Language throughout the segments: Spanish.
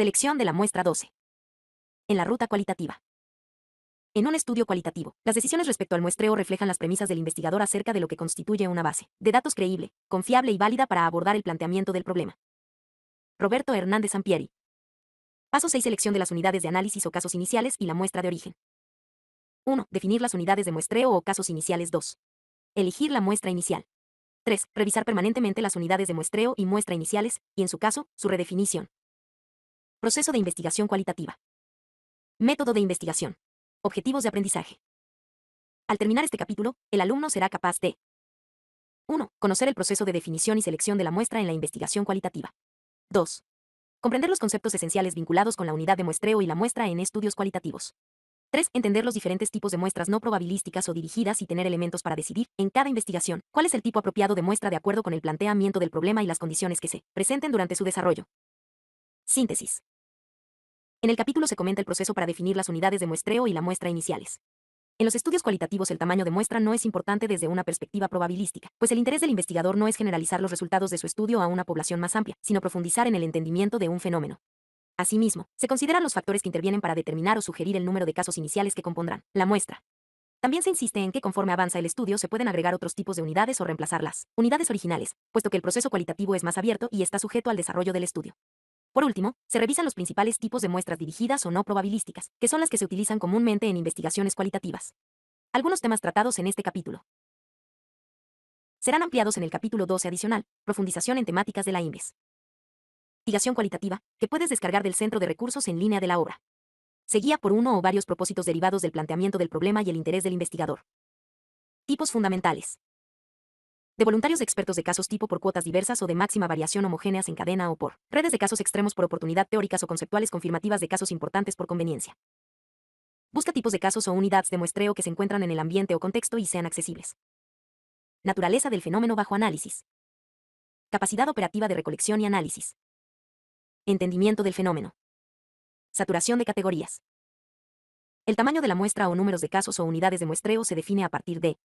Selección de la muestra 12. En la ruta cualitativa. En un estudio cualitativo, las decisiones respecto al muestreo reflejan las premisas del investigador acerca de lo que constituye una base de datos creíble, confiable y válida para abordar el planteamiento del problema. Roberto Hernández Ampieri. Paso 6. Selección de las unidades de análisis o casos iniciales y la muestra de origen. 1. Definir las unidades de muestreo o casos iniciales. 2. Elegir la muestra inicial. 3. Revisar permanentemente las unidades de muestreo y muestra iniciales, y en su caso, su redefinición. Proceso de investigación cualitativa. Método de investigación. Objetivos de aprendizaje. Al terminar este capítulo, el alumno será capaz de 1. Conocer el proceso de definición y selección de la muestra en la investigación cualitativa. 2. Comprender los conceptos esenciales vinculados con la unidad de muestreo y la muestra en estudios cualitativos. 3. Entender los diferentes tipos de muestras no probabilísticas o dirigidas y tener elementos para decidir, en cada investigación, cuál es el tipo apropiado de muestra de acuerdo con el planteamiento del problema y las condiciones que se presenten durante su desarrollo. Síntesis. En el capítulo se comenta el proceso para definir las unidades de muestreo y la muestra iniciales. En los estudios cualitativos el tamaño de muestra no es importante desde una perspectiva probabilística, pues el interés del investigador no es generalizar los resultados de su estudio a una población más amplia, sino profundizar en el entendimiento de un fenómeno. Asimismo, se consideran los factores que intervienen para determinar o sugerir el número de casos iniciales que compondrán la muestra. También se insiste en que conforme avanza el estudio se pueden agregar otros tipos de unidades o reemplazarlas, unidades originales, puesto que el proceso cualitativo es más abierto y está sujeto al desarrollo del estudio. Por último, se revisan los principales tipos de muestras dirigidas o no probabilísticas, que son las que se utilizan comúnmente en investigaciones cualitativas. Algunos temas tratados en este capítulo serán ampliados en el capítulo 12 adicional, profundización en temáticas de la INVES. Investigación cualitativa, que puedes descargar del centro de recursos en línea de la obra. Se por uno o varios propósitos derivados del planteamiento del problema y el interés del investigador. Tipos fundamentales de voluntarios expertos de casos tipo por cuotas diversas o de máxima variación homogéneas en cadena o por redes de casos extremos por oportunidad teóricas o conceptuales confirmativas de casos importantes por conveniencia. Busca tipos de casos o unidades de muestreo que se encuentran en el ambiente o contexto y sean accesibles. Naturaleza del fenómeno bajo análisis. Capacidad operativa de recolección y análisis. Entendimiento del fenómeno. Saturación de categorías. El tamaño de la muestra o números de casos o unidades de muestreo se define a partir de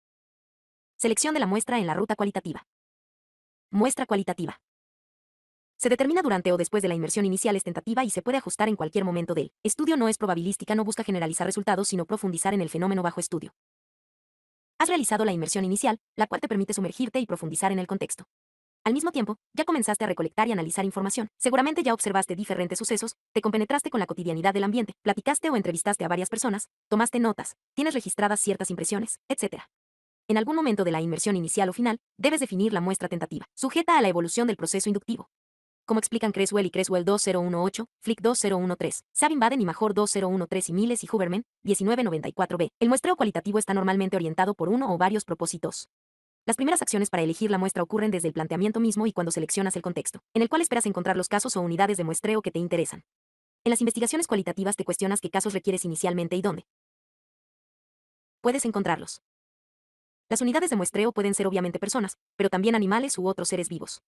Selección de la muestra en la ruta cualitativa. Muestra cualitativa. Se determina durante o después de la inmersión inicial es tentativa y se puede ajustar en cualquier momento del estudio. No es probabilística, no busca generalizar resultados, sino profundizar en el fenómeno bajo estudio. Has realizado la inmersión inicial, la cual te permite sumergirte y profundizar en el contexto. Al mismo tiempo, ya comenzaste a recolectar y analizar información. Seguramente ya observaste diferentes sucesos, te compenetraste con la cotidianidad del ambiente, platicaste o entrevistaste a varias personas, tomaste notas, tienes registradas ciertas impresiones, etc. En algún momento de la inmersión inicial o final, debes definir la muestra tentativa, sujeta a la evolución del proceso inductivo. Como explican Creswell y Creswell 2018, Flick 2013, Sabin Baden y Major 2013 y Miles y Huberman 1994b, el muestreo cualitativo está normalmente orientado por uno o varios propósitos. Las primeras acciones para elegir la muestra ocurren desde el planteamiento mismo y cuando seleccionas el contexto, en el cual esperas encontrar los casos o unidades de muestreo que te interesan. En las investigaciones cualitativas te cuestionas qué casos requieres inicialmente y dónde. Puedes encontrarlos. Las unidades de muestreo pueden ser obviamente personas, pero también animales u otros seres vivos.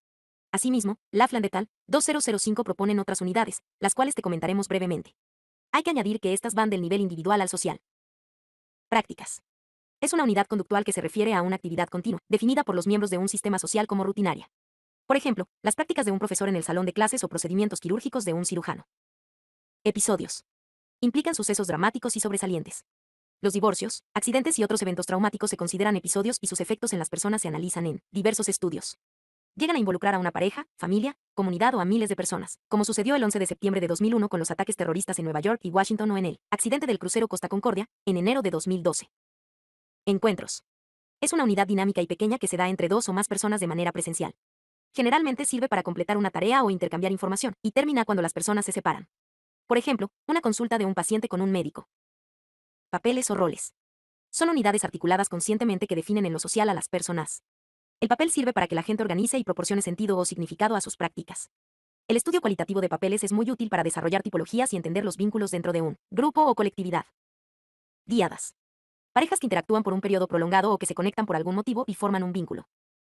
Asimismo, Lafland et al. 2005 proponen otras unidades, las cuales te comentaremos brevemente. Hay que añadir que estas van del nivel individual al social. Prácticas. Es una unidad conductual que se refiere a una actividad continua, definida por los miembros de un sistema social como rutinaria. Por ejemplo, las prácticas de un profesor en el salón de clases o procedimientos quirúrgicos de un cirujano. Episodios. Implican sucesos dramáticos y sobresalientes. Los divorcios, accidentes y otros eventos traumáticos se consideran episodios y sus efectos en las personas se analizan en diversos estudios. Llegan a involucrar a una pareja, familia, comunidad o a miles de personas, como sucedió el 11 de septiembre de 2001 con los ataques terroristas en Nueva York y Washington o en el accidente del crucero Costa Concordia, en enero de 2012. Encuentros. Es una unidad dinámica y pequeña que se da entre dos o más personas de manera presencial. Generalmente sirve para completar una tarea o intercambiar información, y termina cuando las personas se separan. Por ejemplo, una consulta de un paciente con un médico, papeles o roles. Son unidades articuladas conscientemente que definen en lo social a las personas. El papel sirve para que la gente organice y proporcione sentido o significado a sus prácticas. El estudio cualitativo de papeles es muy útil para desarrollar tipologías y entender los vínculos dentro de un grupo o colectividad. Diadas. Parejas que interactúan por un periodo prolongado o que se conectan por algún motivo y forman un vínculo.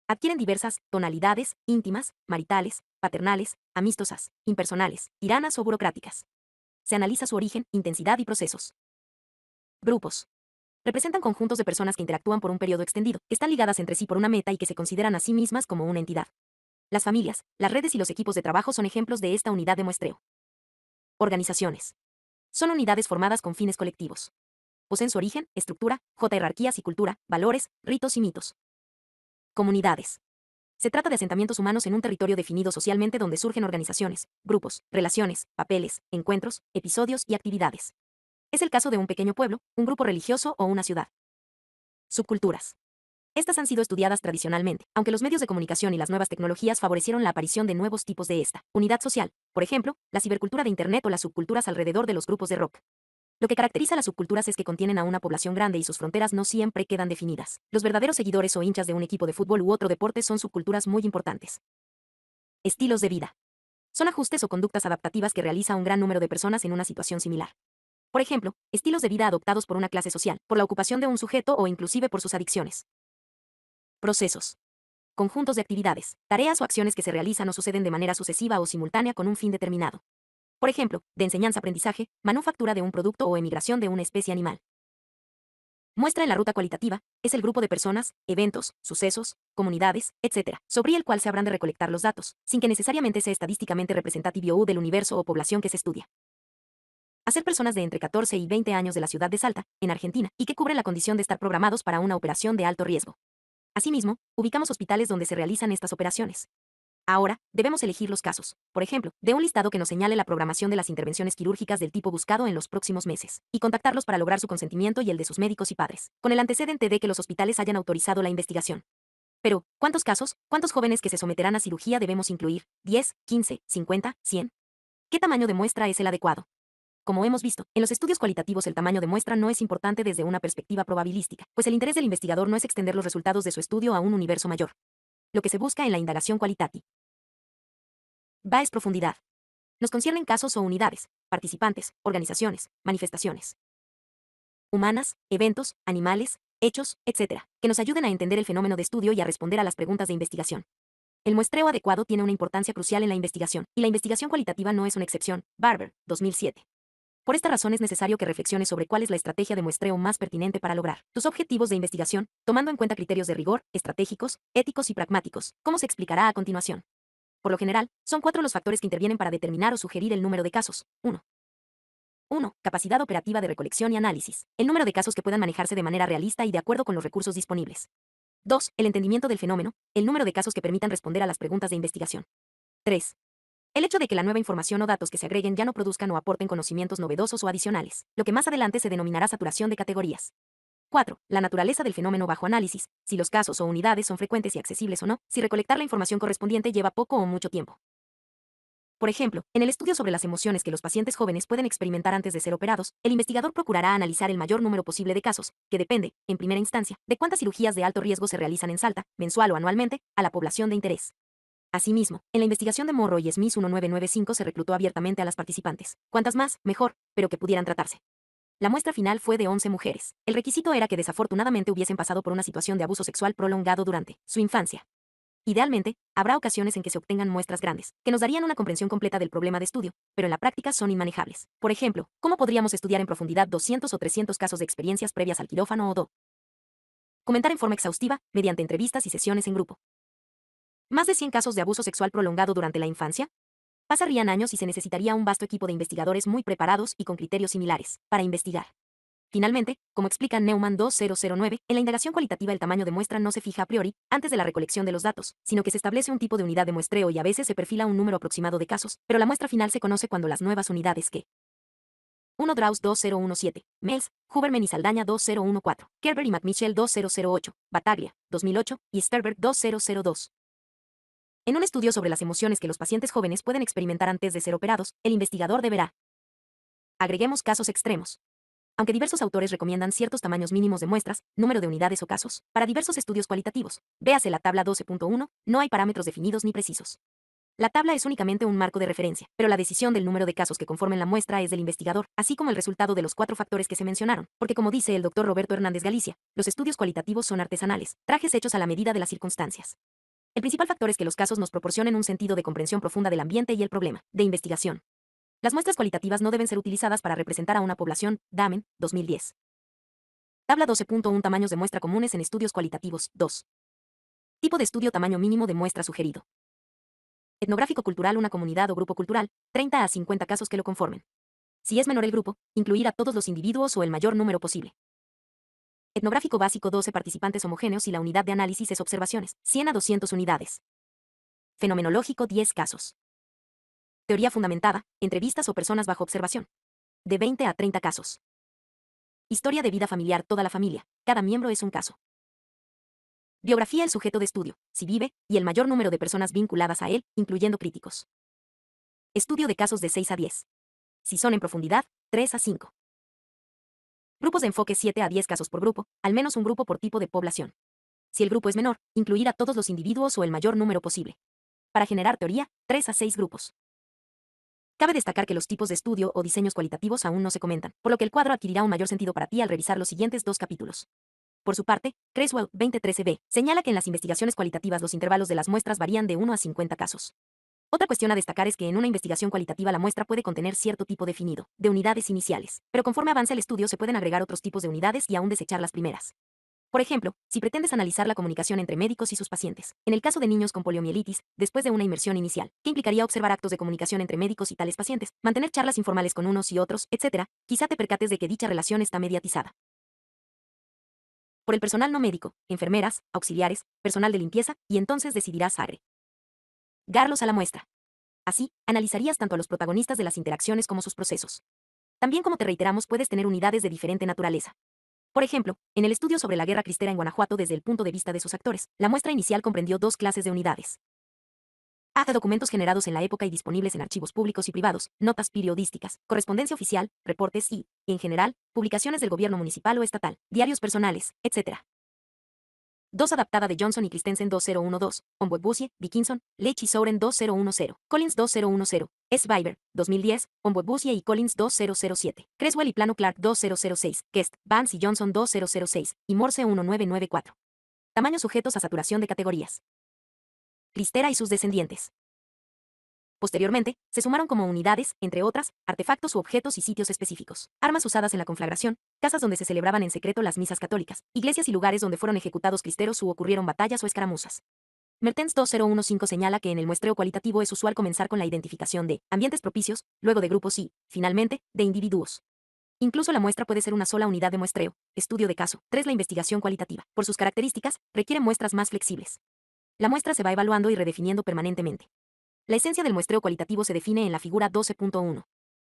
Adquieren diversas tonalidades, íntimas, maritales, paternales, amistosas, impersonales, tiranas o burocráticas. Se analiza su origen, intensidad y procesos. Grupos. Representan conjuntos de personas que interactúan por un periodo extendido, están ligadas entre sí por una meta y que se consideran a sí mismas como una entidad. Las familias, las redes y los equipos de trabajo son ejemplos de esta unidad de muestreo. Organizaciones. Son unidades formadas con fines colectivos. Poseen su origen, estructura, jerarquías y cultura, valores, ritos y mitos. Comunidades. Se trata de asentamientos humanos en un territorio definido socialmente donde surgen organizaciones, grupos, relaciones, papeles, encuentros, episodios y actividades. Es el caso de un pequeño pueblo, un grupo religioso o una ciudad. Subculturas. Estas han sido estudiadas tradicionalmente, aunque los medios de comunicación y las nuevas tecnologías favorecieron la aparición de nuevos tipos de esta unidad social, por ejemplo, la cibercultura de Internet o las subculturas alrededor de los grupos de rock. Lo que caracteriza a las subculturas es que contienen a una población grande y sus fronteras no siempre quedan definidas. Los verdaderos seguidores o hinchas de un equipo de fútbol u otro deporte son subculturas muy importantes. Estilos de vida. Son ajustes o conductas adaptativas que realiza un gran número de personas en una situación similar. Por ejemplo, estilos de vida adoptados por una clase social, por la ocupación de un sujeto o inclusive por sus adicciones. Procesos. Conjuntos de actividades, tareas o acciones que se realizan o suceden de manera sucesiva o simultánea con un fin determinado. Por ejemplo, de enseñanza-aprendizaje, manufactura de un producto o emigración de una especie animal. Muestra en la ruta cualitativa es el grupo de personas, eventos, sucesos, comunidades, etc., sobre el cual se habrán de recolectar los datos, sin que necesariamente sea estadísticamente representativo del universo o población que se estudia. Hacer personas de entre 14 y 20 años de la ciudad de Salta, en Argentina, y que cubren la condición de estar programados para una operación de alto riesgo. Asimismo, ubicamos hospitales donde se realizan estas operaciones. Ahora, debemos elegir los casos, por ejemplo, de un listado que nos señale la programación de las intervenciones quirúrgicas del tipo buscado en los próximos meses, y contactarlos para lograr su consentimiento y el de sus médicos y padres, con el antecedente de que los hospitales hayan autorizado la investigación. Pero, ¿cuántos casos, cuántos jóvenes que se someterán a cirugía debemos incluir? ¿10, 15, 50, 100? ¿Qué tamaño de muestra es el adecuado? Como hemos visto, en los estudios cualitativos el tamaño de muestra no es importante desde una perspectiva probabilística, pues el interés del investigador no es extender los resultados de su estudio a un universo mayor. Lo que se busca en la indagación cualitativa va es profundidad. Nos conciernen casos o unidades, participantes, organizaciones, manifestaciones humanas, eventos, animales, hechos, etc., que nos ayuden a entender el fenómeno de estudio y a responder a las preguntas de investigación. El muestreo adecuado tiene una importancia crucial en la investigación, y la investigación cualitativa no es una excepción. Barber, 2007. Por esta razón es necesario que reflexiones sobre cuál es la estrategia de muestreo más pertinente para lograr tus objetivos de investigación, tomando en cuenta criterios de rigor, estratégicos, éticos y pragmáticos, como se explicará a continuación. Por lo general, son cuatro los factores que intervienen para determinar o sugerir el número de casos. 1. 1. Capacidad operativa de recolección y análisis. El número de casos que puedan manejarse de manera realista y de acuerdo con los recursos disponibles. 2. El entendimiento del fenómeno, el número de casos que permitan responder a las preguntas de investigación. 3. El hecho de que la nueva información o datos que se agreguen ya no produzcan o aporten conocimientos novedosos o adicionales, lo que más adelante se denominará saturación de categorías. 4. La naturaleza del fenómeno bajo análisis, si los casos o unidades son frecuentes y accesibles o no, si recolectar la información correspondiente lleva poco o mucho tiempo. Por ejemplo, en el estudio sobre las emociones que los pacientes jóvenes pueden experimentar antes de ser operados, el investigador procurará analizar el mayor número posible de casos, que depende, en primera instancia, de cuántas cirugías de alto riesgo se realizan en Salta, mensual o anualmente, a la población de interés. Asimismo, en la investigación de Morrow y Smith 1995 se reclutó abiertamente a las participantes. Cuantas más, mejor, pero que pudieran tratarse. La muestra final fue de 11 mujeres. El requisito era que desafortunadamente hubiesen pasado por una situación de abuso sexual prolongado durante su infancia. Idealmente, habrá ocasiones en que se obtengan muestras grandes, que nos darían una comprensión completa del problema de estudio, pero en la práctica son inmanejables. Por ejemplo, ¿cómo podríamos estudiar en profundidad 200 o 300 casos de experiencias previas al quirófano o DO? Comentar en forma exhaustiva, mediante entrevistas y sesiones en grupo. ¿Más de 100 casos de abuso sexual prolongado durante la infancia? Pasarían años y se necesitaría un vasto equipo de investigadores muy preparados y con criterios similares para investigar. Finalmente, como explica Neumann 2009, en la indagación cualitativa el tamaño de muestra no se fija a priori, antes de la recolección de los datos, sino que se establece un tipo de unidad de muestreo y a veces se perfila un número aproximado de casos, pero la muestra final se conoce cuando las nuevas unidades que 1 Draus 2017, Mels, Huberman y Saldaña 2014, Kerber y McMichel 2008, Bataglia 2008 y Sterberg 2002 en un estudio sobre las emociones que los pacientes jóvenes pueden experimentar antes de ser operados, el investigador deberá. Agreguemos casos extremos. Aunque diversos autores recomiendan ciertos tamaños mínimos de muestras, número de unidades o casos, para diversos estudios cualitativos, véase la tabla 12.1, no hay parámetros definidos ni precisos. La tabla es únicamente un marco de referencia, pero la decisión del número de casos que conformen la muestra es del investigador, así como el resultado de los cuatro factores que se mencionaron, porque como dice el doctor Roberto Hernández Galicia, los estudios cualitativos son artesanales, trajes hechos a la medida de las circunstancias. El principal factor es que los casos nos proporcionen un sentido de comprensión profunda del ambiente y el problema, de investigación. Las muestras cualitativas no deben ser utilizadas para representar a una población, Damen, 2010. Tabla 12.1 Tamaños de muestra comunes en estudios cualitativos, 2. Tipo de estudio tamaño mínimo de muestra sugerido. Etnográfico cultural una comunidad o grupo cultural, 30 a 50 casos que lo conformen. Si es menor el grupo, incluir a todos los individuos o el mayor número posible. Etnográfico básico 12 participantes homogéneos y la unidad de análisis es observaciones, 100 a 200 unidades. Fenomenológico 10 casos. Teoría fundamentada, entrevistas o personas bajo observación. De 20 a 30 casos. Historia de vida familiar toda la familia, cada miembro es un caso. Biografía el sujeto de estudio, si vive, y el mayor número de personas vinculadas a él, incluyendo críticos. Estudio de casos de 6 a 10. Si son en profundidad, 3 a 5. Grupos de enfoque 7 a 10 casos por grupo, al menos un grupo por tipo de población. Si el grupo es menor, incluir a todos los individuos o el mayor número posible. Para generar teoría, 3 a 6 grupos. Cabe destacar que los tipos de estudio o diseños cualitativos aún no se comentan, por lo que el cuadro adquirirá un mayor sentido para ti al revisar los siguientes dos capítulos. Por su parte, Creswell 2013b señala que en las investigaciones cualitativas los intervalos de las muestras varían de 1 a 50 casos. Otra cuestión a destacar es que en una investigación cualitativa la muestra puede contener cierto tipo definido, de unidades iniciales, pero conforme avanza el estudio se pueden agregar otros tipos de unidades y aún desechar las primeras. Por ejemplo, si pretendes analizar la comunicación entre médicos y sus pacientes, en el caso de niños con poliomielitis, después de una inmersión inicial, que implicaría observar actos de comunicación entre médicos y tales pacientes, mantener charlas informales con unos y otros, etc., quizá te percates de que dicha relación está mediatizada. Por el personal no médico, enfermeras, auxiliares, personal de limpieza, y entonces decidirás agre. Garlos a la muestra. Así, analizarías tanto a los protagonistas de las interacciones como sus procesos. También como te reiteramos puedes tener unidades de diferente naturaleza. Por ejemplo, en el estudio sobre la guerra cristera en Guanajuato desde el punto de vista de sus actores, la muestra inicial comprendió dos clases de unidades. Hace Documentos generados en la época y disponibles en archivos públicos y privados, notas periodísticas, correspondencia oficial, reportes y, en general, publicaciones del gobierno municipal o estatal, diarios personales, etc. 2 adaptada de Johnson y Christensen 2012, Ombudsbusie, Dickinson, Leach y Soren 2010, Collins 2010, S. Viber, 2010, Ombudsbusie y Collins 2007, Creswell y Plano Clark 2006, Kest, Vance y Johnson 2006, y Morse 1994. Tamaños sujetos a saturación de categorías. Cristera y sus descendientes. Posteriormente, se sumaron como unidades, entre otras, artefactos u objetos y sitios específicos, armas usadas en la conflagración, casas donde se celebraban en secreto las misas católicas, iglesias y lugares donde fueron ejecutados cristeros u ocurrieron batallas o escaramuzas. Mertens 2015 señala que en el muestreo cualitativo es usual comenzar con la identificación de ambientes propicios, luego de grupos y, finalmente, de individuos. Incluso la muestra puede ser una sola unidad de muestreo, estudio de caso. 3. La investigación cualitativa, por sus características, requiere muestras más flexibles. La muestra se va evaluando y redefiniendo permanentemente. La esencia del muestreo cualitativo se define en la figura 12.1.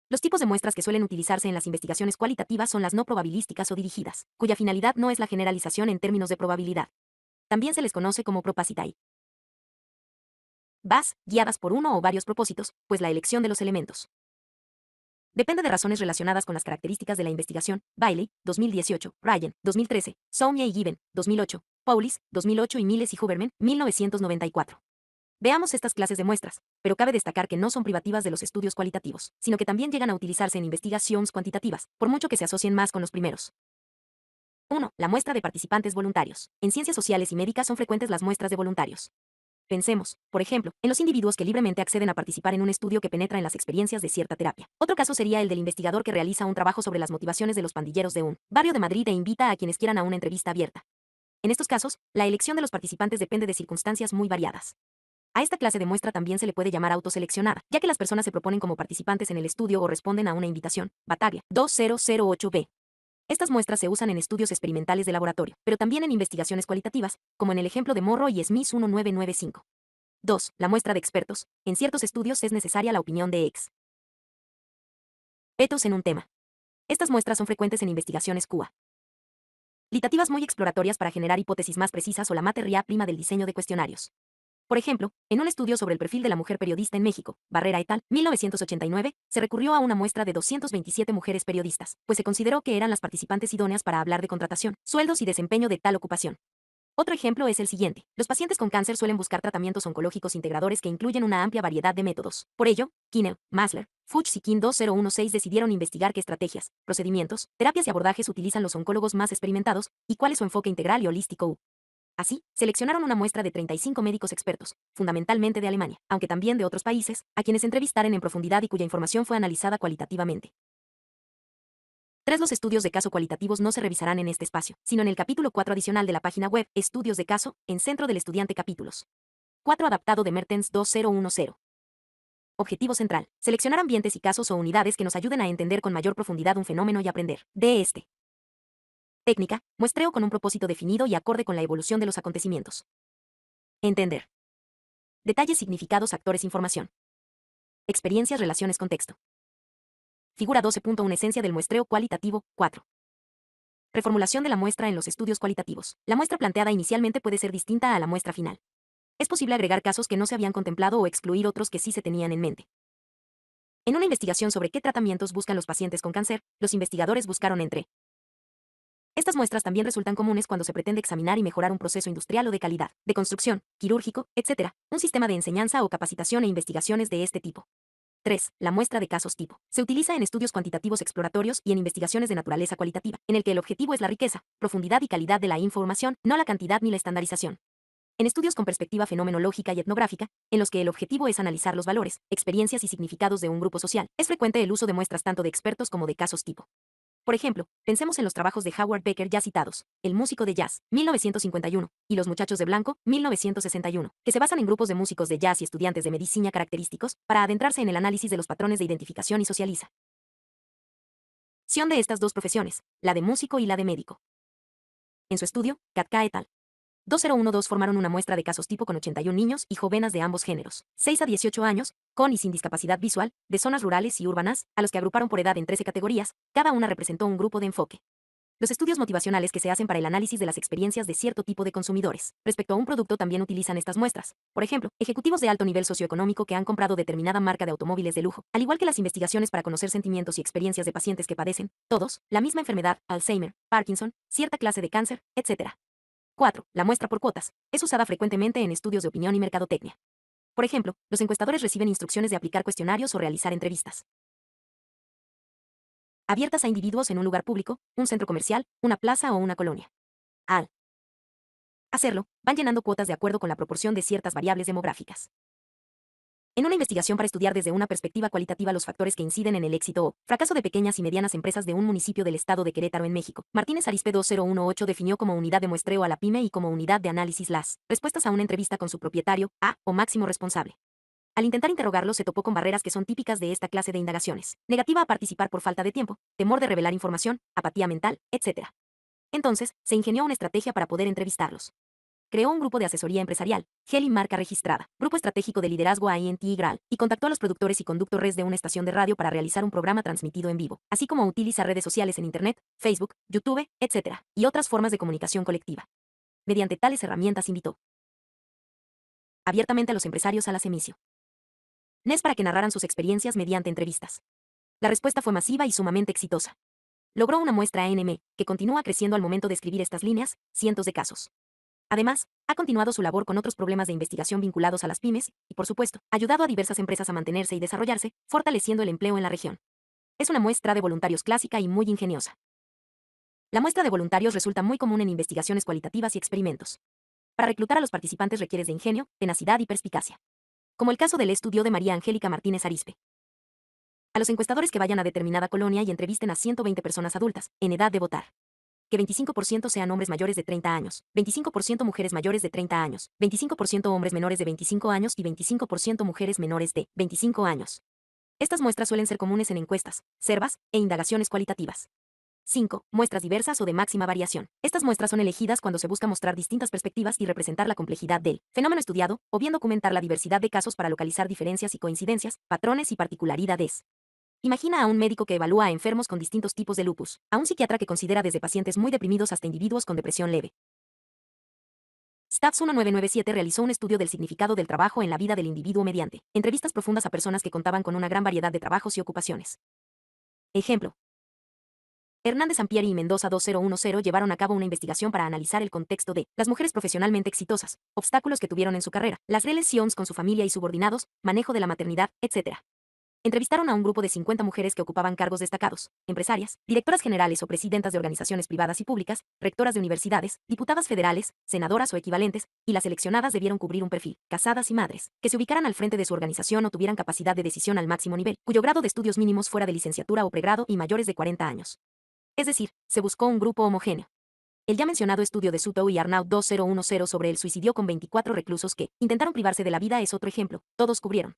Los tipos de muestras que suelen utilizarse en las investigaciones cualitativas son las no probabilísticas o dirigidas, cuya finalidad no es la generalización en términos de probabilidad. También se les conoce como propacitai. Vas, guiadas por uno o varios propósitos, pues la elección de los elementos. Depende de razones relacionadas con las características de la investigación. Bailey, 2018, Ryan, 2013, Sonia y Given, 2008, Paulis, 2008 y Miles y Huberman, 1994. Veamos estas clases de muestras, pero cabe destacar que no son privativas de los estudios cualitativos, sino que también llegan a utilizarse en investigaciones cuantitativas, por mucho que se asocien más con los primeros. 1. La muestra de participantes voluntarios. En ciencias sociales y médicas son frecuentes las muestras de voluntarios. Pensemos, por ejemplo, en los individuos que libremente acceden a participar en un estudio que penetra en las experiencias de cierta terapia. Otro caso sería el del investigador que realiza un trabajo sobre las motivaciones de los pandilleros de un barrio de Madrid e invita a quienes quieran a una entrevista abierta. En estos casos, la elección de los participantes depende de circunstancias muy variadas. A esta clase de muestra también se le puede llamar autoseleccionada, ya que las personas se proponen como participantes en el estudio o responden a una invitación. Batavia 2008b. Estas muestras se usan en estudios experimentales de laboratorio, pero también en investigaciones cualitativas, como en el ejemplo de Morro y Smith 1995. 2. La muestra de expertos. En ciertos estudios es necesaria la opinión de ex. Petos en un tema. Estas muestras son frecuentes en investigaciones CUA. Litativas muy exploratorias para generar hipótesis más precisas o la materia prima del diseño de cuestionarios. Por ejemplo, en un estudio sobre el perfil de la mujer periodista en México, Barrera et al., 1989, se recurrió a una muestra de 227 mujeres periodistas, pues se consideró que eran las participantes idóneas para hablar de contratación, sueldos y desempeño de tal ocupación. Otro ejemplo es el siguiente. Los pacientes con cáncer suelen buscar tratamientos oncológicos integradores que incluyen una amplia variedad de métodos. Por ello, Kine, Masler, Fuchs y King 2016 decidieron investigar qué estrategias, procedimientos, terapias y abordajes utilizan los oncólogos más experimentados y cuál es su enfoque integral y holístico. Así, seleccionaron una muestra de 35 médicos expertos, fundamentalmente de Alemania, aunque también de otros países, a quienes entrevistaron en profundidad y cuya información fue analizada cualitativamente. Tras los estudios de caso cualitativos no se revisarán en este espacio, sino en el capítulo 4 adicional de la página web Estudios de caso, en Centro del Estudiante Capítulos. 4 adaptado de Mertens 2010. Objetivo central. Seleccionar ambientes y casos o unidades que nos ayuden a entender con mayor profundidad un fenómeno y aprender de este. Técnica, muestreo con un propósito definido y acorde con la evolución de los acontecimientos. Entender. Detalles, significados, actores, información. Experiencias, relaciones, contexto. Figura 12.1 Esencia del muestreo cualitativo 4. Reformulación de la muestra en los estudios cualitativos. La muestra planteada inicialmente puede ser distinta a la muestra final. Es posible agregar casos que no se habían contemplado o excluir otros que sí se tenían en mente. En una investigación sobre qué tratamientos buscan los pacientes con cáncer, los investigadores buscaron entre estas muestras también resultan comunes cuando se pretende examinar y mejorar un proceso industrial o de calidad, de construcción, quirúrgico, etc., un sistema de enseñanza o capacitación e investigaciones de este tipo. 3. La muestra de casos tipo. Se utiliza en estudios cuantitativos exploratorios y en investigaciones de naturaleza cualitativa, en el que el objetivo es la riqueza, profundidad y calidad de la información, no la cantidad ni la estandarización. En estudios con perspectiva fenomenológica y etnográfica, en los que el objetivo es analizar los valores, experiencias y significados de un grupo social, es frecuente el uso de muestras tanto de expertos como de casos tipo. Por ejemplo, pensemos en los trabajos de Howard Becker ya citados, El músico de jazz, 1951, y Los muchachos de blanco, 1961, que se basan en grupos de músicos de jazz y estudiantes de medicina característicos para adentrarse en el análisis de los patrones de identificación y socialización de estas dos profesiones, la de músico y la de médico. En su estudio, Katka et al. 2012 formaron una muestra de casos tipo con 81 niños y jóvenes de ambos géneros, 6 a 18 años, con y sin discapacidad visual, de zonas rurales y urbanas, a los que agruparon por edad en 13 categorías, cada una representó un grupo de enfoque. Los estudios motivacionales que se hacen para el análisis de las experiencias de cierto tipo de consumidores respecto a un producto también utilizan estas muestras. Por ejemplo, ejecutivos de alto nivel socioeconómico que han comprado determinada marca de automóviles de lujo, al igual que las investigaciones para conocer sentimientos y experiencias de pacientes que padecen, todos, la misma enfermedad, Alzheimer, Parkinson, cierta clase de cáncer, etc. 4. La muestra por cuotas. Es usada frecuentemente en estudios de opinión y mercadotecnia. Por ejemplo, los encuestadores reciben instrucciones de aplicar cuestionarios o realizar entrevistas. Abiertas a individuos en un lugar público, un centro comercial, una plaza o una colonia. Al hacerlo, van llenando cuotas de acuerdo con la proporción de ciertas variables demográficas. En una investigación para estudiar desde una perspectiva cualitativa los factores que inciden en el éxito o fracaso de pequeñas y medianas empresas de un municipio del estado de Querétaro en México, Martínez Arispe 2018 definió como unidad de muestreo a la pyme y como unidad de análisis las respuestas a una entrevista con su propietario, A, o máximo responsable. Al intentar interrogarlo se topó con barreras que son típicas de esta clase de indagaciones. Negativa a participar por falta de tiempo, temor de revelar información, apatía mental, etc. Entonces, se ingenió una estrategia para poder entrevistarlos creó un grupo de asesoría empresarial, Heli Marca Registrada, grupo estratégico de liderazgo AINT y GRAL, y contactó a los productores y conductores de una estación de radio para realizar un programa transmitido en vivo, así como utiliza redes sociales en Internet, Facebook, YouTube, etc., y otras formas de comunicación colectiva. Mediante tales herramientas invitó abiertamente a los empresarios a la semicio. NES para que narraran sus experiencias mediante entrevistas. La respuesta fue masiva y sumamente exitosa. Logró una muestra ANM, que continúa creciendo al momento de escribir estas líneas, cientos de casos. Además, ha continuado su labor con otros problemas de investigación vinculados a las pymes y, por supuesto, ha ayudado a diversas empresas a mantenerse y desarrollarse, fortaleciendo el empleo en la región. Es una muestra de voluntarios clásica y muy ingeniosa. La muestra de voluntarios resulta muy común en investigaciones cualitativas y experimentos. Para reclutar a los participantes requieres de ingenio, tenacidad y perspicacia. Como el caso del estudio de María Angélica Martínez Arispe. A los encuestadores que vayan a determinada colonia y entrevisten a 120 personas adultas, en edad de votar. 25% sean hombres mayores de 30 años, 25% mujeres mayores de 30 años, 25% hombres menores de 25 años y 25% mujeres menores de 25 años. Estas muestras suelen ser comunes en encuestas, servas e indagaciones cualitativas. 5. Muestras diversas o de máxima variación. Estas muestras son elegidas cuando se busca mostrar distintas perspectivas y representar la complejidad del fenómeno estudiado, o bien documentar la diversidad de casos para localizar diferencias y coincidencias, patrones y particularidades. Imagina a un médico que evalúa a enfermos con distintos tipos de lupus, a un psiquiatra que considera desde pacientes muy deprimidos hasta individuos con depresión leve. Stats 1997 realizó un estudio del significado del trabajo en la vida del individuo mediante entrevistas profundas a personas que contaban con una gran variedad de trabajos y ocupaciones. Ejemplo. Hernández Ampieri y Mendoza 2010 llevaron a cabo una investigación para analizar el contexto de las mujeres profesionalmente exitosas, obstáculos que tuvieron en su carrera, las relaciones con su familia y subordinados, manejo de la maternidad, etc. Entrevistaron a un grupo de 50 mujeres que ocupaban cargos destacados, empresarias, directoras generales o presidentas de organizaciones privadas y públicas, rectoras de universidades, diputadas federales, senadoras o equivalentes, y las seleccionadas debieron cubrir un perfil, casadas y madres, que se ubicaran al frente de su organización o tuvieran capacidad de decisión al máximo nivel, cuyo grado de estudios mínimos fuera de licenciatura o pregrado y mayores de 40 años. Es decir, se buscó un grupo homogéneo. El ya mencionado estudio de Suto y Arnaud 2010 sobre el suicidio con 24 reclusos que intentaron privarse de la vida es otro ejemplo. Todos cubrieron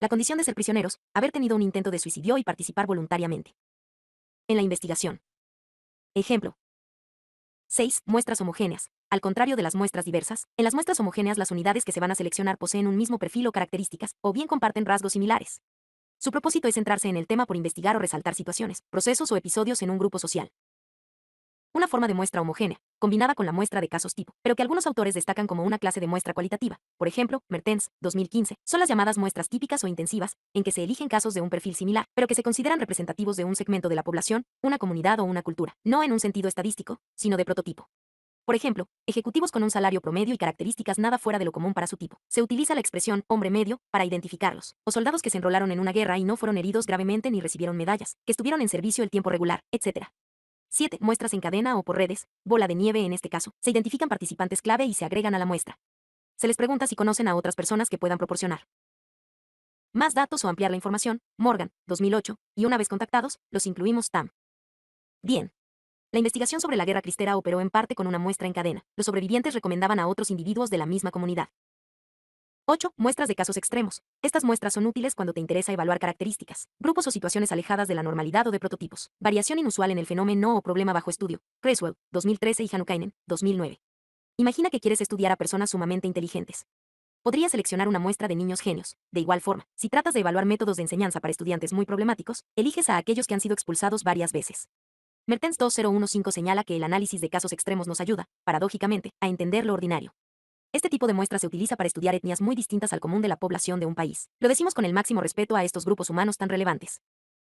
la condición de ser prisioneros, haber tenido un intento de suicidio y participar voluntariamente. En la investigación. Ejemplo. 6. Muestras homogéneas. Al contrario de las muestras diversas, en las muestras homogéneas las unidades que se van a seleccionar poseen un mismo perfil o características, o bien comparten rasgos similares. Su propósito es centrarse en el tema por investigar o resaltar situaciones, procesos o episodios en un grupo social una forma de muestra homogénea, combinada con la muestra de casos tipo, pero que algunos autores destacan como una clase de muestra cualitativa. Por ejemplo, Mertens, 2015, son las llamadas muestras típicas o intensivas, en que se eligen casos de un perfil similar, pero que se consideran representativos de un segmento de la población, una comunidad o una cultura, no en un sentido estadístico, sino de prototipo. Por ejemplo, ejecutivos con un salario promedio y características nada fuera de lo común para su tipo. Se utiliza la expresión hombre medio para identificarlos, o soldados que se enrolaron en una guerra y no fueron heridos gravemente ni recibieron medallas, que estuvieron en servicio el tiempo regular, etc. 7. Muestras en cadena o por redes, bola de nieve en este caso. Se identifican participantes clave y se agregan a la muestra. Se les pregunta si conocen a otras personas que puedan proporcionar. Más datos o ampliar la información, Morgan, 2008, y una vez contactados, los incluimos TAM. Bien. La investigación sobre la guerra cristera operó en parte con una muestra en cadena. Los sobrevivientes recomendaban a otros individuos de la misma comunidad. 8. Muestras de casos extremos. Estas muestras son útiles cuando te interesa evaluar características, grupos o situaciones alejadas de la normalidad o de prototipos. Variación inusual en el fenómeno o problema bajo estudio. Creswell, 2013 y Hanukainen, 2009. Imagina que quieres estudiar a personas sumamente inteligentes. Podrías seleccionar una muestra de niños genios. De igual forma, si tratas de evaluar métodos de enseñanza para estudiantes muy problemáticos, eliges a aquellos que han sido expulsados varias veces. Mertens 2015 señala que el análisis de casos extremos nos ayuda, paradójicamente, a entender lo ordinario. Este tipo de muestra se utiliza para estudiar etnias muy distintas al común de la población de un país. Lo decimos con el máximo respeto a estos grupos humanos tan relevantes.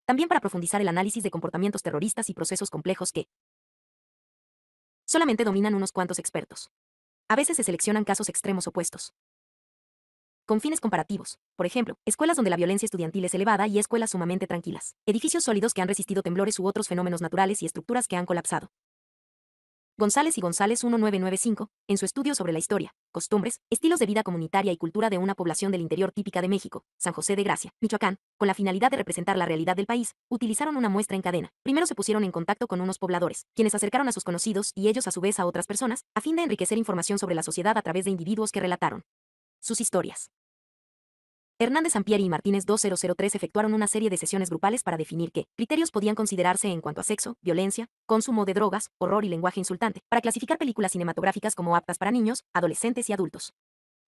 También para profundizar el análisis de comportamientos terroristas y procesos complejos que solamente dominan unos cuantos expertos. A veces se seleccionan casos extremos opuestos. Con fines comparativos, por ejemplo, escuelas donde la violencia estudiantil es elevada y escuelas sumamente tranquilas, edificios sólidos que han resistido temblores u otros fenómenos naturales y estructuras que han colapsado. González y González 1995, en su estudio sobre la historia, costumbres, estilos de vida comunitaria y cultura de una población del interior típica de México, San José de Gracia, Michoacán, con la finalidad de representar la realidad del país, utilizaron una muestra en cadena. Primero se pusieron en contacto con unos pobladores, quienes acercaron a sus conocidos y ellos a su vez a otras personas, a fin de enriquecer información sobre la sociedad a través de individuos que relataron sus historias. Hernández Sampieri y Martínez 2003 efectuaron una serie de sesiones grupales para definir qué criterios podían considerarse en cuanto a sexo, violencia, consumo de drogas, horror y lenguaje insultante, para clasificar películas cinematográficas como aptas para niños, adolescentes y adultos.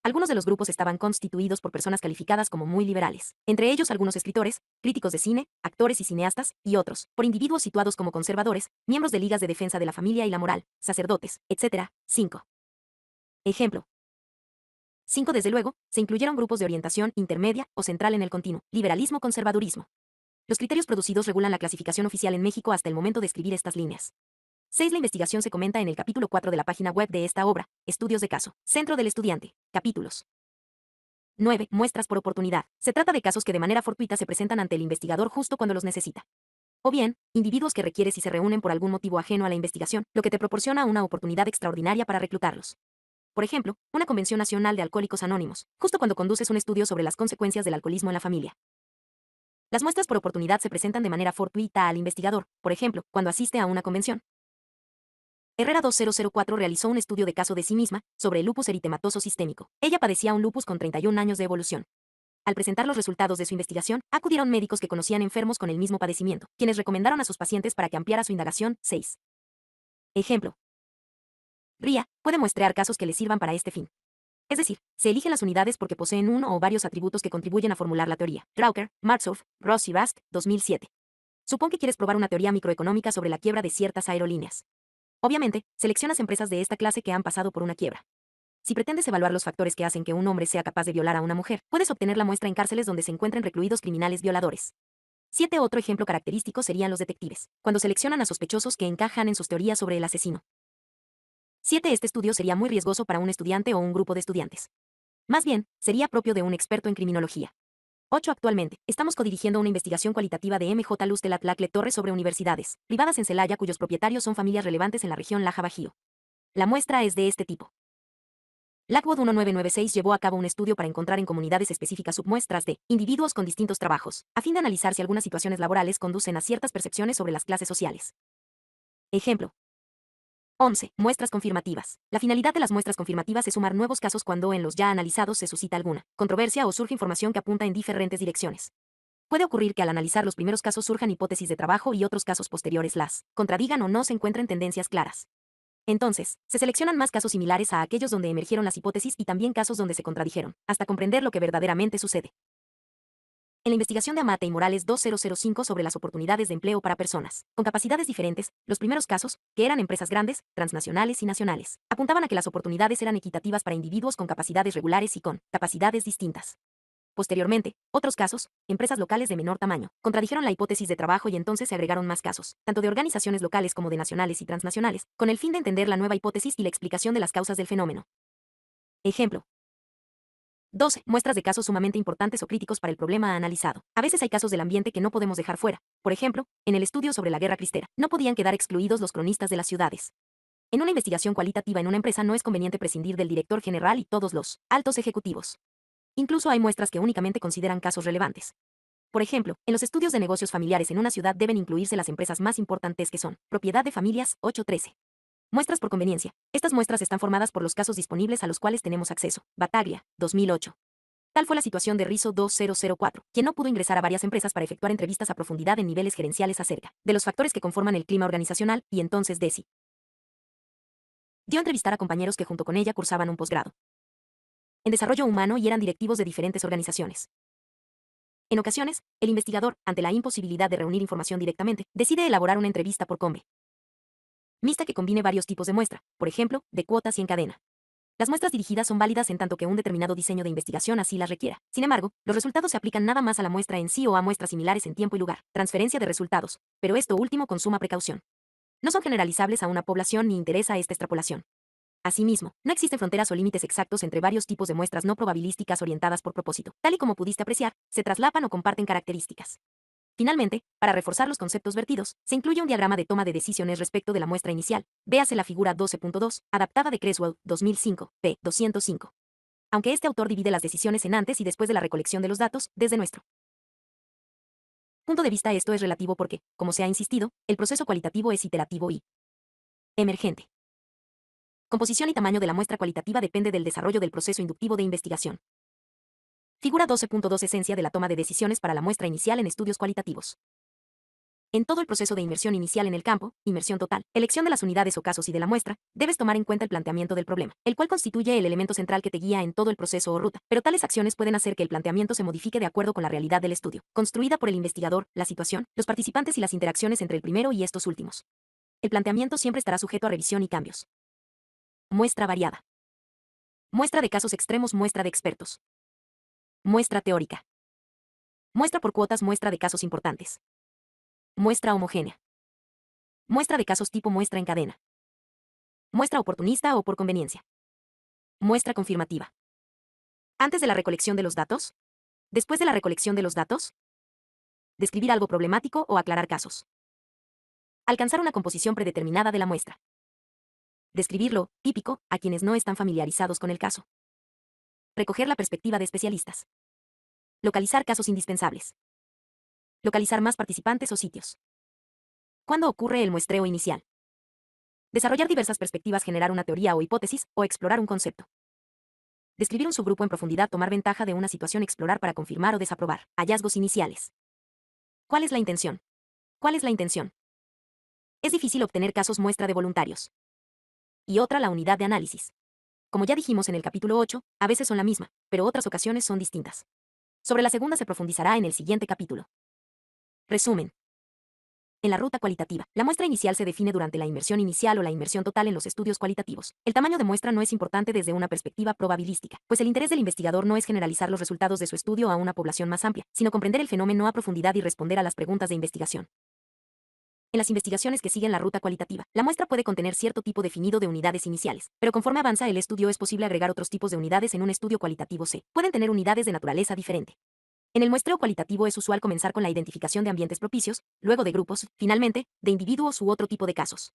Algunos de los grupos estaban constituidos por personas calificadas como muy liberales, entre ellos algunos escritores, críticos de cine, actores y cineastas, y otros, por individuos situados como conservadores, miembros de ligas de defensa de la familia y la moral, sacerdotes, etc. 5. Ejemplo, 5. Desde luego, se incluyeron grupos de orientación intermedia o central en el continuo, liberalismo-conservadurismo. Los criterios producidos regulan la clasificación oficial en México hasta el momento de escribir estas líneas. 6. La investigación se comenta en el capítulo 4 de la página web de esta obra, Estudios de caso, Centro del Estudiante, capítulos. 9. Muestras por oportunidad. Se trata de casos que de manera fortuita se presentan ante el investigador justo cuando los necesita. O bien, individuos que requieres y se reúnen por algún motivo ajeno a la investigación, lo que te proporciona una oportunidad extraordinaria para reclutarlos. Por ejemplo, una convención nacional de alcohólicos anónimos, justo cuando conduces un estudio sobre las consecuencias del alcoholismo en la familia. Las muestras por oportunidad se presentan de manera fortuita al investigador, por ejemplo, cuando asiste a una convención. Herrera 2004 realizó un estudio de caso de sí misma sobre el lupus eritematoso sistémico. Ella padecía un lupus con 31 años de evolución. Al presentar los resultados de su investigación, acudieron médicos que conocían enfermos con el mismo padecimiento, quienes recomendaron a sus pacientes para que ampliara su indagación. 6. Ejemplo, RIA puede muestrear casos que le sirvan para este fin. Es decir, se eligen las unidades porque poseen uno o varios atributos que contribuyen a formular la teoría. Trauker, Martsov, Ross y Rask, 2007. Supón que quieres probar una teoría microeconómica sobre la quiebra de ciertas aerolíneas. Obviamente, seleccionas empresas de esta clase que han pasado por una quiebra. Si pretendes evaluar los factores que hacen que un hombre sea capaz de violar a una mujer, puedes obtener la muestra en cárceles donde se encuentren recluidos criminales violadores. Siete Otro ejemplo característico serían los detectives, cuando seleccionan a sospechosos que encajan en sus teorías sobre el asesino. 7. Este estudio sería muy riesgoso para un estudiante o un grupo de estudiantes. Más bien, sería propio de un experto en criminología. 8. Actualmente, estamos codirigiendo una investigación cualitativa de MJ Luz de la Tlacle Torres sobre universidades privadas en Celaya cuyos propietarios son familias relevantes en la región Laja Bajío. La muestra es de este tipo. Lackwood 1996 llevó a cabo un estudio para encontrar en comunidades específicas submuestras de individuos con distintos trabajos, a fin de analizar si algunas situaciones laborales conducen a ciertas percepciones sobre las clases sociales. Ejemplo, 11. Muestras confirmativas. La finalidad de las muestras confirmativas es sumar nuevos casos cuando en los ya analizados se suscita alguna controversia o surge información que apunta en diferentes direcciones. Puede ocurrir que al analizar los primeros casos surjan hipótesis de trabajo y otros casos posteriores las contradigan o no se encuentren tendencias claras. Entonces, se seleccionan más casos similares a aquellos donde emergieron las hipótesis y también casos donde se contradijeron, hasta comprender lo que verdaderamente sucede. En la investigación de Amate y Morales 2005 sobre las oportunidades de empleo para personas con capacidades diferentes, los primeros casos, que eran empresas grandes, transnacionales y nacionales, apuntaban a que las oportunidades eran equitativas para individuos con capacidades regulares y con capacidades distintas. Posteriormente, otros casos, empresas locales de menor tamaño, contradijeron la hipótesis de trabajo y entonces se agregaron más casos, tanto de organizaciones locales como de nacionales y transnacionales, con el fin de entender la nueva hipótesis y la explicación de las causas del fenómeno. Ejemplo, 12. Muestras de casos sumamente importantes o críticos para el problema analizado. A veces hay casos del ambiente que no podemos dejar fuera. Por ejemplo, en el estudio sobre la guerra cristera, no podían quedar excluidos los cronistas de las ciudades. En una investigación cualitativa en una empresa no es conveniente prescindir del director general y todos los altos ejecutivos. Incluso hay muestras que únicamente consideran casos relevantes. Por ejemplo, en los estudios de negocios familiares en una ciudad deben incluirse las empresas más importantes que son propiedad de familias 813. Muestras por conveniencia. Estas muestras están formadas por los casos disponibles a los cuales tenemos acceso. Bataglia, 2008. Tal fue la situación de RISO 2004, quien no pudo ingresar a varias empresas para efectuar entrevistas a profundidad en niveles gerenciales acerca de los factores que conforman el clima organizacional, y entonces Desi dio entrevistar a compañeros que junto con ella cursaban un posgrado en desarrollo humano y eran directivos de diferentes organizaciones. En ocasiones, el investigador, ante la imposibilidad de reunir información directamente, decide elaborar una entrevista por combe. Mista que combine varios tipos de muestra, por ejemplo, de cuotas y en cadena. Las muestras dirigidas son válidas en tanto que un determinado diseño de investigación así las requiera. Sin embargo, los resultados se aplican nada más a la muestra en sí o a muestras similares en tiempo y lugar, transferencia de resultados, pero esto último con suma precaución. No son generalizables a una población ni interesa esta extrapolación. Asimismo, no existen fronteras o límites exactos entre varios tipos de muestras no probabilísticas orientadas por propósito. Tal y como pudiste apreciar, se traslapan o comparten características. Finalmente, para reforzar los conceptos vertidos, se incluye un diagrama de toma de decisiones respecto de la muestra inicial. Véase la figura 12.2, adaptada de Creswell, 2005, p. 205. Aunque este autor divide las decisiones en antes y después de la recolección de los datos, desde nuestro punto de vista esto es relativo porque, como se ha insistido, el proceso cualitativo es iterativo y emergente. Composición y tamaño de la muestra cualitativa depende del desarrollo del proceso inductivo de investigación. Figura 12.2 Esencia de la toma de decisiones para la muestra inicial en estudios cualitativos. En todo el proceso de inmersión inicial en el campo, inmersión total, elección de las unidades o casos y de la muestra, debes tomar en cuenta el planteamiento del problema, el cual constituye el elemento central que te guía en todo el proceso o ruta, pero tales acciones pueden hacer que el planteamiento se modifique de acuerdo con la realidad del estudio, construida por el investigador, la situación, los participantes y las interacciones entre el primero y estos últimos. El planteamiento siempre estará sujeto a revisión y cambios. Muestra variada. Muestra de casos extremos, muestra de expertos. Muestra teórica. Muestra por cuotas muestra de casos importantes. Muestra homogénea. Muestra de casos tipo muestra en cadena. Muestra oportunista o por conveniencia. Muestra confirmativa. Antes de la recolección de los datos. Después de la recolección de los datos. Describir algo problemático o aclarar casos. Alcanzar una composición predeterminada de la muestra. Describirlo, típico, a quienes no están familiarizados con el caso. Recoger la perspectiva de especialistas. Localizar casos indispensables. Localizar más participantes o sitios. ¿Cuándo ocurre el muestreo inicial? Desarrollar diversas perspectivas, generar una teoría o hipótesis, o explorar un concepto. Describir un subgrupo en profundidad, tomar ventaja de una situación, explorar para confirmar o desaprobar. Hallazgos iniciales. ¿Cuál es la intención? ¿Cuál es la intención? Es difícil obtener casos muestra de voluntarios. Y otra, la unidad de análisis. Como ya dijimos en el capítulo 8, a veces son la misma, pero otras ocasiones son distintas. Sobre la segunda se profundizará en el siguiente capítulo. Resumen. En la ruta cualitativa, la muestra inicial se define durante la inmersión inicial o la inmersión total en los estudios cualitativos. El tamaño de muestra no es importante desde una perspectiva probabilística, pues el interés del investigador no es generalizar los resultados de su estudio a una población más amplia, sino comprender el fenómeno a profundidad y responder a las preguntas de investigación en las investigaciones que siguen la ruta cualitativa. La muestra puede contener cierto tipo definido de unidades iniciales, pero conforme avanza el estudio es posible agregar otros tipos de unidades en un estudio cualitativo C. Pueden tener unidades de naturaleza diferente. En el muestreo cualitativo es usual comenzar con la identificación de ambientes propicios, luego de grupos, finalmente, de individuos u otro tipo de casos.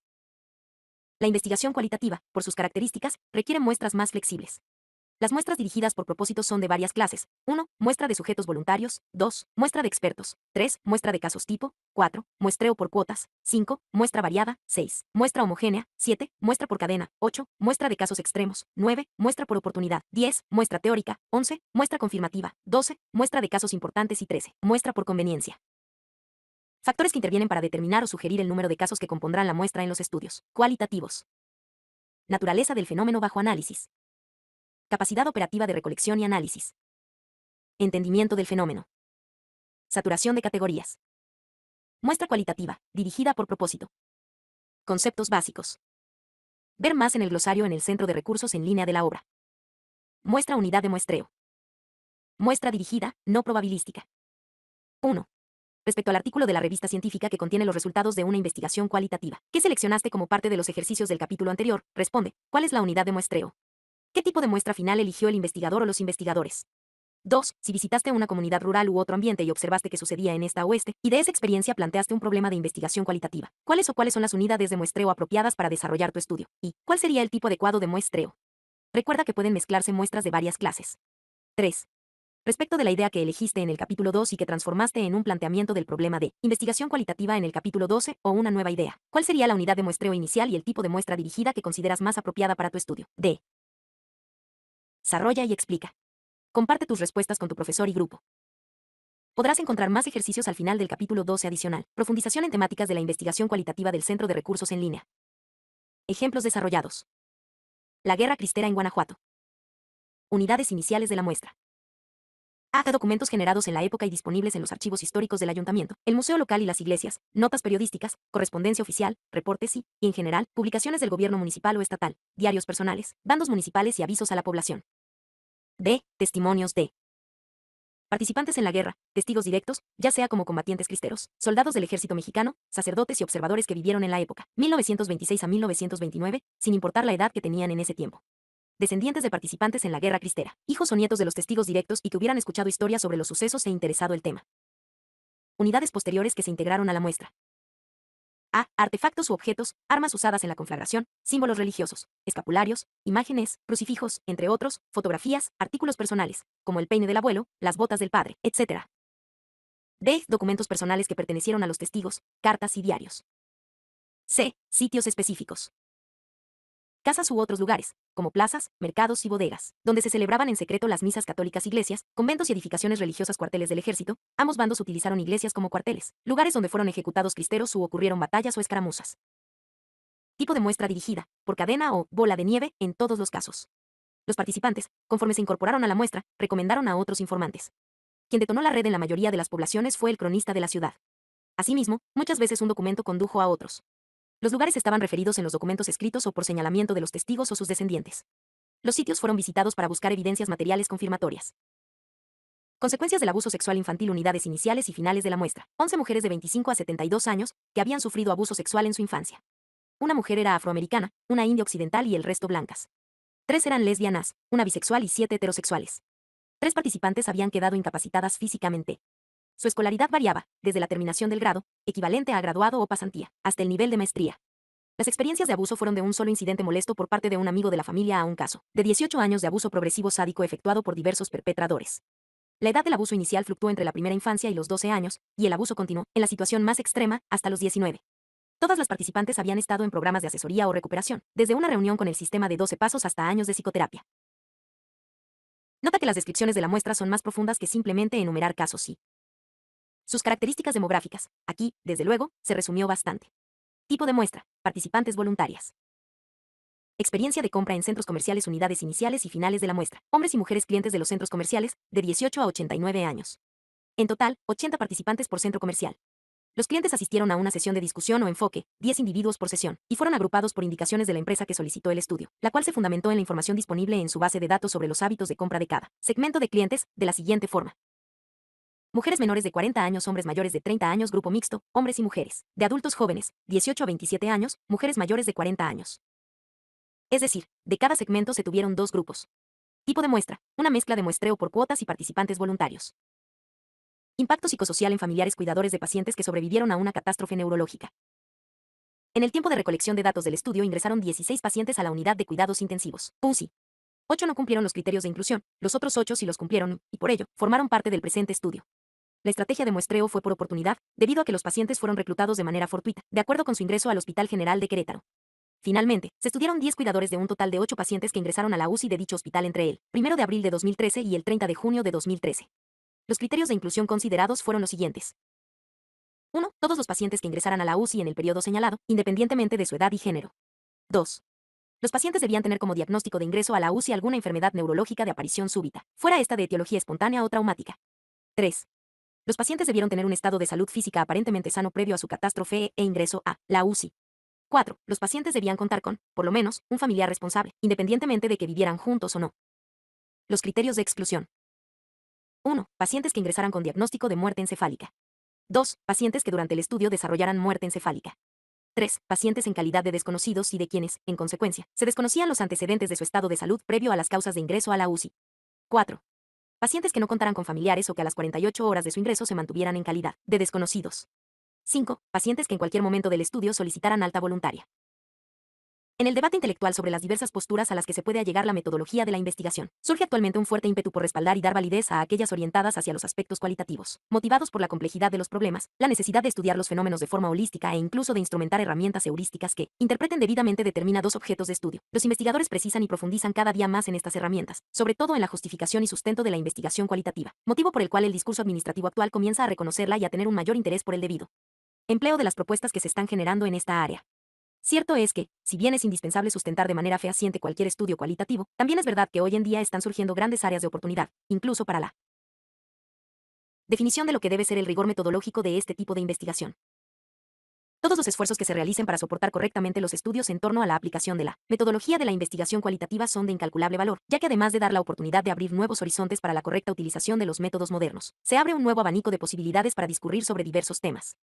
La investigación cualitativa, por sus características, requiere muestras más flexibles. Las muestras dirigidas por propósitos son de varias clases. 1. Muestra de sujetos voluntarios. 2. Muestra de expertos. 3. Muestra de casos tipo. 4. Muestreo por cuotas. 5. Muestra variada. 6. Muestra homogénea. 7. Muestra por cadena. 8. Muestra de casos extremos. 9. Muestra por oportunidad. 10. Muestra teórica. 11. Muestra confirmativa. 12. Muestra de casos importantes y 13. Muestra por conveniencia. Factores que intervienen para determinar o sugerir el número de casos que compondrán la muestra en los estudios. Cualitativos. Naturaleza del fenómeno bajo análisis. Capacidad operativa de recolección y análisis. Entendimiento del fenómeno. Saturación de categorías. Muestra cualitativa, dirigida por propósito. Conceptos básicos. Ver más en el glosario en el centro de recursos en línea de la obra. Muestra unidad de muestreo. Muestra dirigida, no probabilística. 1. Respecto al artículo de la revista científica que contiene los resultados de una investigación cualitativa, que seleccionaste como parte de los ejercicios del capítulo anterior, responde, ¿cuál es la unidad de muestreo? ¿Qué tipo de muestra final eligió el investigador o los investigadores? 2. Si visitaste una comunidad rural u otro ambiente y observaste qué sucedía en esta o este, y de esa experiencia planteaste un problema de investigación cualitativa. ¿Cuáles o cuáles son las unidades de muestreo apropiadas para desarrollar tu estudio? ¿Y cuál sería el tipo adecuado de muestreo? Recuerda que pueden mezclarse muestras de varias clases. 3. Respecto de la idea que elegiste en el capítulo 2 y que transformaste en un planteamiento del problema de investigación cualitativa en el capítulo 12 o una nueva idea, ¿cuál sería la unidad de muestreo inicial y el tipo de muestra dirigida que consideras más apropiada para tu estudio? D desarrolla y explica. Comparte tus respuestas con tu profesor y grupo. Podrás encontrar más ejercicios al final del capítulo 12 adicional, profundización en temáticas de la investigación cualitativa del Centro de Recursos en Línea. Ejemplos desarrollados. La Guerra Cristera en Guanajuato. Unidades iniciales de la muestra. A. Documentos generados en la época y disponibles en los archivos históricos del ayuntamiento, el museo local y las iglesias, notas periodísticas, correspondencia oficial, reportes y, y en general, publicaciones del gobierno municipal o estatal, diarios personales, bandos municipales y avisos a la población. D. Testimonios de participantes en la guerra, testigos directos, ya sea como combatientes cristeros, soldados del ejército mexicano, sacerdotes y observadores que vivieron en la época, 1926 a 1929, sin importar la edad que tenían en ese tiempo descendientes de participantes en la guerra cristera, hijos o nietos de los testigos directos y que hubieran escuchado historias sobre los sucesos e interesado el tema. Unidades posteriores que se integraron a la muestra. A. Artefactos u objetos, armas usadas en la conflagración, símbolos religiosos, escapularios, imágenes, crucifijos, entre otros, fotografías, artículos personales, como el peine del abuelo, las botas del padre, etc. D. Documentos personales que pertenecieron a los testigos, cartas y diarios. C. Sitios específicos casas u otros lugares, como plazas, mercados y bodegas, donde se celebraban en secreto las misas católicas, iglesias, conventos y edificaciones religiosas, cuarteles del ejército. Ambos bandos utilizaron iglesias como cuarteles, lugares donde fueron ejecutados cristeros u ocurrieron batallas o escaramuzas. Tipo de muestra dirigida, por cadena o bola de nieve, en todos los casos. Los participantes, conforme se incorporaron a la muestra, recomendaron a otros informantes. Quien detonó la red en la mayoría de las poblaciones fue el cronista de la ciudad. Asimismo, muchas veces un documento condujo a otros. Los lugares estaban referidos en los documentos escritos o por señalamiento de los testigos o sus descendientes. Los sitios fueron visitados para buscar evidencias materiales confirmatorias. Consecuencias del abuso sexual infantil unidades iniciales y finales de la muestra. 11 mujeres de 25 a 72 años que habían sufrido abuso sexual en su infancia. Una mujer era afroamericana, una india occidental y el resto blancas. Tres eran lesbianas, una bisexual y siete heterosexuales. Tres participantes habían quedado incapacitadas físicamente, su escolaridad variaba, desde la terminación del grado, equivalente a graduado o pasantía, hasta el nivel de maestría. Las experiencias de abuso fueron de un solo incidente molesto por parte de un amigo de la familia a un caso, de 18 años de abuso progresivo sádico efectuado por diversos perpetradores. La edad del abuso inicial fluctuó entre la primera infancia y los 12 años, y el abuso continuó, en la situación más extrema, hasta los 19. Todas las participantes habían estado en programas de asesoría o recuperación, desde una reunión con el sistema de 12 pasos hasta años de psicoterapia. Nota que las descripciones de la muestra son más profundas que simplemente enumerar casos y sus características demográficas. Aquí, desde luego, se resumió bastante. Tipo de muestra. Participantes voluntarias. Experiencia de compra en centros comerciales, unidades iniciales y finales de la muestra. Hombres y mujeres clientes de los centros comerciales, de 18 a 89 años. En total, 80 participantes por centro comercial. Los clientes asistieron a una sesión de discusión o enfoque, 10 individuos por sesión, y fueron agrupados por indicaciones de la empresa que solicitó el estudio, la cual se fundamentó en la información disponible en su base de datos sobre los hábitos de compra de cada segmento de clientes, de la siguiente forma. Mujeres menores de 40 años, hombres mayores de 30 años, grupo mixto, hombres y mujeres. De adultos jóvenes, 18 a 27 años, mujeres mayores de 40 años. Es decir, de cada segmento se tuvieron dos grupos. Tipo de muestra, una mezcla de muestreo por cuotas y participantes voluntarios. Impacto psicosocial en familiares cuidadores de pacientes que sobrevivieron a una catástrofe neurológica. En el tiempo de recolección de datos del estudio ingresaron 16 pacientes a la unidad de cuidados intensivos, UCI. Ocho no cumplieron los criterios de inclusión, los otros ocho sí los cumplieron, y por ello, formaron parte del presente estudio. La estrategia de muestreo fue por oportunidad, debido a que los pacientes fueron reclutados de manera fortuita, de acuerdo con su ingreso al Hospital General de Querétaro. Finalmente, se estudiaron 10 cuidadores de un total de 8 pacientes que ingresaron a la UCI de dicho hospital entre el 1 de abril de 2013 y el 30 de junio de 2013. Los criterios de inclusión considerados fueron los siguientes. 1. Todos los pacientes que ingresaran a la UCI en el periodo señalado, independientemente de su edad y género. 2. Los pacientes debían tener como diagnóstico de ingreso a la UCI alguna enfermedad neurológica de aparición súbita, fuera esta de etiología espontánea o traumática. 3. Los pacientes debieron tener un estado de salud física aparentemente sano previo a su catástrofe e ingreso a la UCI. 4. Los pacientes debían contar con, por lo menos, un familiar responsable, independientemente de que vivieran juntos o no. Los criterios de exclusión. 1. Pacientes que ingresaran con diagnóstico de muerte encefálica. 2. Pacientes que durante el estudio desarrollaran muerte encefálica. 3. Pacientes en calidad de desconocidos y de quienes, en consecuencia, se desconocían los antecedentes de su estado de salud previo a las causas de ingreso a la UCI. 4 pacientes que no contaran con familiares o que a las 48 horas de su ingreso se mantuvieran en calidad de desconocidos. 5. Pacientes que en cualquier momento del estudio solicitaran alta voluntaria. En el debate intelectual sobre las diversas posturas a las que se puede llegar la metodología de la investigación, surge actualmente un fuerte ímpetu por respaldar y dar validez a aquellas orientadas hacia los aspectos cualitativos, motivados por la complejidad de los problemas, la necesidad de estudiar los fenómenos de forma holística e incluso de instrumentar herramientas heurísticas que interpreten debidamente determinados objetos de estudio. Los investigadores precisan y profundizan cada día más en estas herramientas, sobre todo en la justificación y sustento de la investigación cualitativa, motivo por el cual el discurso administrativo actual comienza a reconocerla y a tener un mayor interés por el debido empleo de las propuestas que se están generando en esta área. Cierto es que, si bien es indispensable sustentar de manera fehaciente cualquier estudio cualitativo, también es verdad que hoy en día están surgiendo grandes áreas de oportunidad, incluso para la definición de lo que debe ser el rigor metodológico de este tipo de investigación. Todos los esfuerzos que se realicen para soportar correctamente los estudios en torno a la aplicación de la metodología de la investigación cualitativa son de incalculable valor, ya que además de dar la oportunidad de abrir nuevos horizontes para la correcta utilización de los métodos modernos, se abre un nuevo abanico de posibilidades para discurrir sobre diversos temas.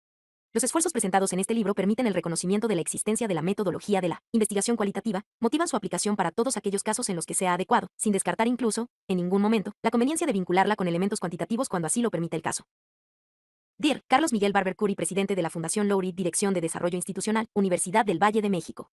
Los esfuerzos presentados en este libro permiten el reconocimiento de la existencia de la metodología de la investigación cualitativa, motivan su aplicación para todos aquellos casos en los que sea adecuado, sin descartar incluso, en ningún momento, la conveniencia de vincularla con elementos cuantitativos cuando así lo permite el caso. DIR, Carlos Miguel Barber presidente de la Fundación Lowry, Dirección de Desarrollo Institucional, Universidad del Valle de México.